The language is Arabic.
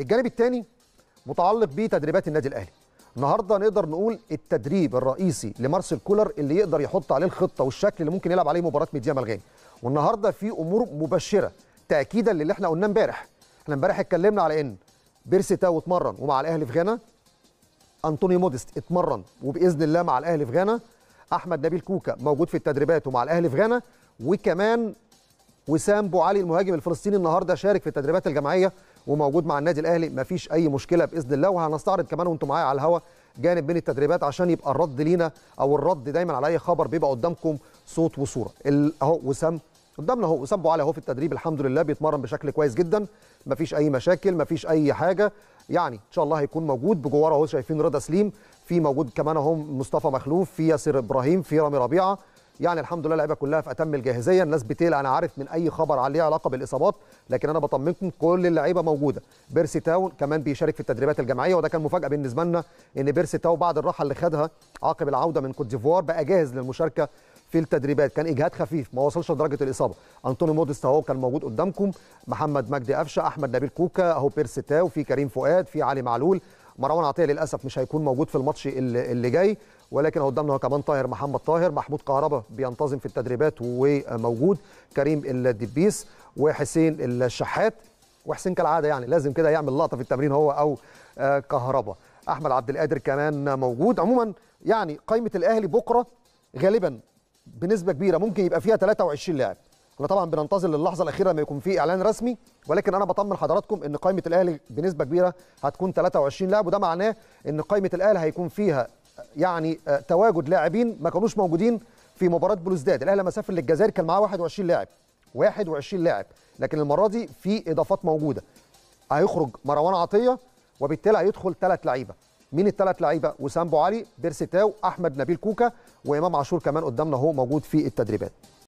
الجانب الثاني متعلق بتدريبات النادي الاهلي النهارده نقدر نقول التدريب الرئيسي لمارسيل كولر اللي يقدر يحط عليه الخطه والشكل اللي ممكن يلعب عليه مباراه ميديا ملغاني والنهارده في امور مبشره تاكيدا للي احنا قلناه امبارح احنا امبارح اتكلمنا على ان بيرسي تاو اتمرن ومع الاهلي في غانا انطوني موديست اتمرن وباذن الله مع الاهلي في غانا احمد نبيل كوكا موجود في التدريبات ومع الاهلي في غانا وكمان وسام بوعلي المهاجم الفلسطيني النهارده شارك في التدريبات الجماعيه وموجود مع النادي الاهلي مفيش اي مشكله باذن الله وهنستعرض كمان وانتم معايا على الهواء جانب من التدريبات عشان يبقى الرد لينا او الرد دايما على اي خبر بيبقى قدامكم صوت وصوره اهو وسام قدامنا اهو وسام بوعلي اهو في التدريب الحمد لله بيتمرن بشكل كويس جدا مفيش اي مشاكل مفيش اي حاجه يعني ان شاء الله هيكون موجود بجواره اهو شايفين رضا سليم في موجود كمان اهو مصطفى مخلوف في ياسر ابراهيم في رامي ربيعه يعني الحمد لله اللعيبه كلها في اتم الجاهزيه الناس بتيل انا عارف من اي خبر عليه علاقه بالاصابات لكن انا بطمنكم كل اللعيبه موجوده بيرسي تاو كمان بيشارك في التدريبات الجماعيه وده كان مفاجاه بالنسبه لنا ان بيرسي تاو بعد الراحه اللي خدها عقب العوده من كوت ديفوار بقى جاهز للمشاركه في التدريبات كان اجهاد خفيف ما وصلش لدرجه الاصابه انطوني موديست اهو كان موجود قدامكم محمد مجدي قفشه احمد نبيل كوكا اهو بيرسي تاو في كريم فؤاد في علي معلول مروان عطيه للاسف مش هيكون موجود في الماتش اللي جاي ولكن قدامنا هو كمان طاهر محمد طاهر محمود كهربا بينتظم في التدريبات وموجود كريم الدبيس وحسين الشحات وحسين كالعاده يعني لازم كده يعمل لقطه في التمرين هو او آه، كهربا احمد عبد القادر كمان موجود عموما يعني قائمه الاهلي بكره غالبا بنسبه كبيره ممكن يبقى فيها 23 لاعب احنا طبعا بننتظر للحظه الاخيره لما يكون في اعلان رسمي ولكن انا بطمن حضراتكم ان قائمه الاهلي بنسبه كبيره هتكون 23 لاعب وده معناه ان قائمه الاهلي هيكون فيها يعني آه، تواجد لاعبين ما كانوش موجودين في مباراه بلوزداد الاهلي لما سافر للجزائر كان معاه 21 لاعب 21 لاعب لكن المره دي في اضافات موجوده هيخرج مروان عطيه وبالتالي هيدخل ثلاث لعيبه مين الثلاث لعيبه وسام علي تاو احمد نبيل كوكا وامام عاشور كمان قدامنا هو موجود في التدريبات